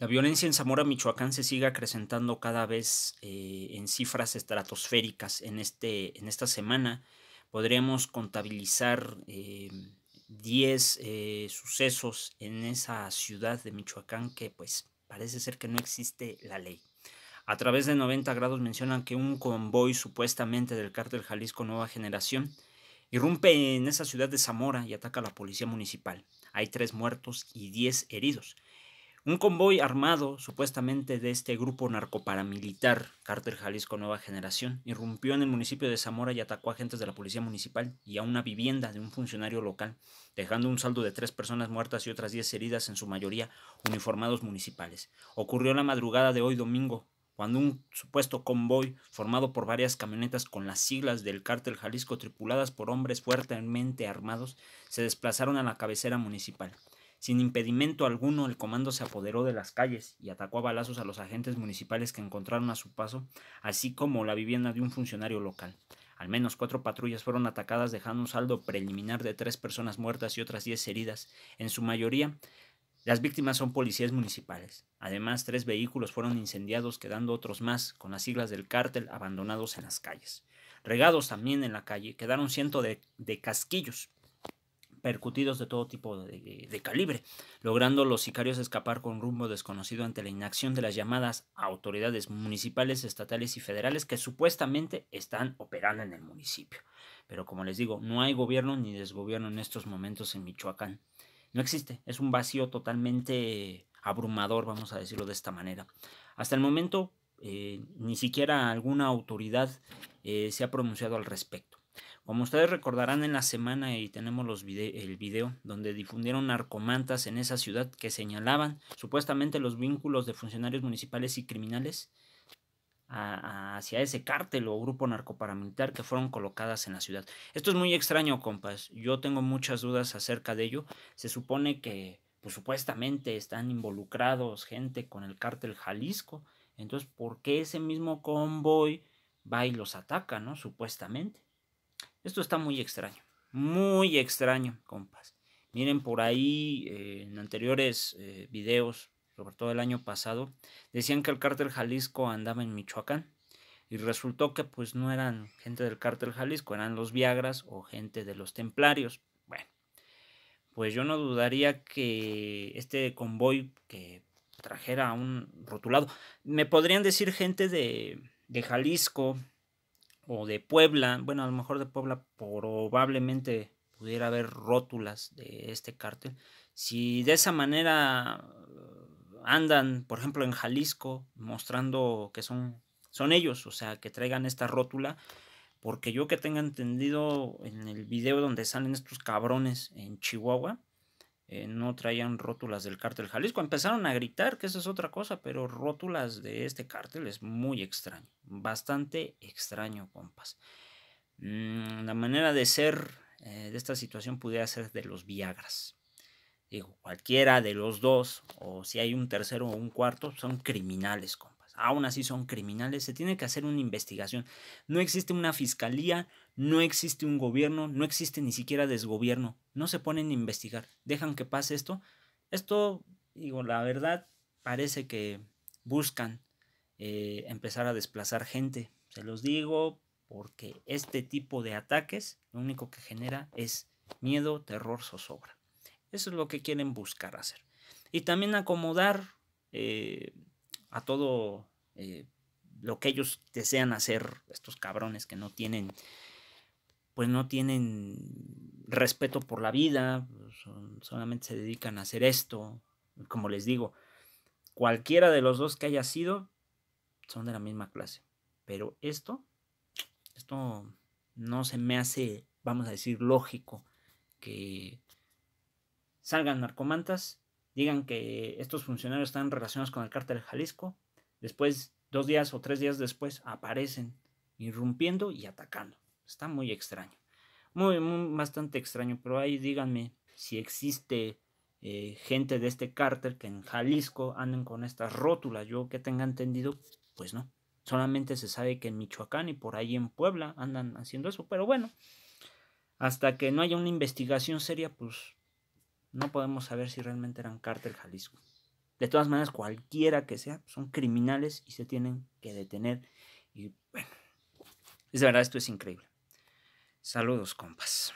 La violencia en Zamora, Michoacán, se sigue acrecentando cada vez eh, en cifras estratosféricas. En, este, en esta semana podríamos contabilizar 10 eh, eh, sucesos en esa ciudad de Michoacán que pues parece ser que no existe la ley. A través de 90 grados mencionan que un convoy supuestamente del cártel Jalisco Nueva Generación irrumpe en esa ciudad de Zamora y ataca a la policía municipal. Hay tres muertos y 10 heridos. Un convoy armado, supuestamente de este grupo narcoparamilitar, Cártel Jalisco Nueva Generación, irrumpió en el municipio de Zamora y atacó a agentes de la policía municipal y a una vivienda de un funcionario local, dejando un saldo de tres personas muertas y otras diez heridas, en su mayoría uniformados municipales. Ocurrió la madrugada de hoy domingo, cuando un supuesto convoy formado por varias camionetas con las siglas del cártel Jalisco tripuladas por hombres fuertemente armados se desplazaron a la cabecera municipal. Sin impedimento alguno, el comando se apoderó de las calles y atacó a balazos a los agentes municipales que encontraron a su paso, así como la vivienda de un funcionario local. Al menos cuatro patrullas fueron atacadas, dejando un saldo preliminar de tres personas muertas y otras diez heridas. En su mayoría, las víctimas son policías municipales. Además, tres vehículos fueron incendiados, quedando otros más, con las siglas del cártel, abandonados en las calles. Regados también en la calle, quedaron cientos de, de casquillos percutidos de todo tipo de, calibre, logrando los sicarios escapar con rumbo desconocido ante la inacción de las llamadas autoridades municipales, estatales y federales que supuestamente están operando en el municipio. Pero como les digo, no hay gobierno ni desgobierno en estos momentos en Michoacán. No existe, es un vacío totalmente abrumador, vamos a decirlo de esta manera. Hasta el momento, eh, ni siquiera alguna autoridad eh, se ha pronunciado al respecto. Como ustedes recordarán en la semana y tenemos los el video donde difundieron narcomantas en esa ciudad que señalaban supuestamente los vínculos de funcionarios municipales y criminales hacia ese cártel o grupo narcoparamilitar que fueron colocadas en la ciudad. Esto es muy extraño, compas. Yo tengo muchas dudas acerca de ello. Se supone que pues, supuestamente están involucrados gente con el cártel Jalisco. Entonces, ¿por qué ese mismo convoy va y los ataca, no? Supuestamente. Esto está muy extraño, muy extraño, compas. Miren por ahí eh, en anteriores eh, videos, sobre todo el año pasado, decían que el cártel Jalisco andaba en Michoacán y resultó que pues no eran gente del cártel Jalisco, eran los Viagras o gente de los Templarios. Bueno, pues yo no dudaría que este convoy que trajera un rotulado, me podrían decir gente de, de Jalisco, o de Puebla, bueno, a lo mejor de Puebla probablemente pudiera haber rótulas de este cártel. Si de esa manera eh, andan, por ejemplo, en Jalisco mostrando que son, son ellos, o sea, que traigan esta rótula, porque yo que tenga entendido en el video donde salen estos cabrones en Chihuahua, eh, no traían rótulas del cártel Jalisco. Empezaron a gritar, que esa es otra cosa, pero rótulas de este cártel es muy extraño, bastante extraño, compas. Mm, la manera de ser eh, de esta situación pudiera ser de los Viagras. Digo, cualquiera de los dos, o si hay un tercero o un cuarto, son criminales, compas aún así son criminales, se tiene que hacer una investigación. No existe una fiscalía, no existe un gobierno, no existe ni siquiera desgobierno. No se ponen a investigar, dejan que pase esto. Esto, digo, la verdad parece que buscan eh, empezar a desplazar gente. Se los digo porque este tipo de ataques lo único que genera es miedo, terror, zozobra. Eso es lo que quieren buscar hacer. Y también acomodar eh, a todo eh, lo que ellos desean hacer, estos cabrones que no tienen, pues no tienen respeto por la vida, solamente se dedican a hacer esto, como les digo, cualquiera de los dos que haya sido, son de la misma clase, pero esto, esto no se me hace, vamos a decir, lógico que salgan narcomantas, digan que estos funcionarios están relacionados con el cártel de Jalisco, después Dos días o tres días después aparecen irrumpiendo y atacando. Está muy extraño. Muy, bastante extraño. Pero ahí díganme si existe eh, gente de este cártel que en Jalisco anden con estas rótulas. Yo que tenga entendido, pues no. Solamente se sabe que en Michoacán y por ahí en Puebla andan haciendo eso. Pero bueno, hasta que no haya una investigación seria, pues no podemos saber si realmente eran cártel Jalisco. De todas maneras, cualquiera que sea, son criminales y se tienen que detener. Y bueno, es de verdad, esto es increíble. Saludos, compas.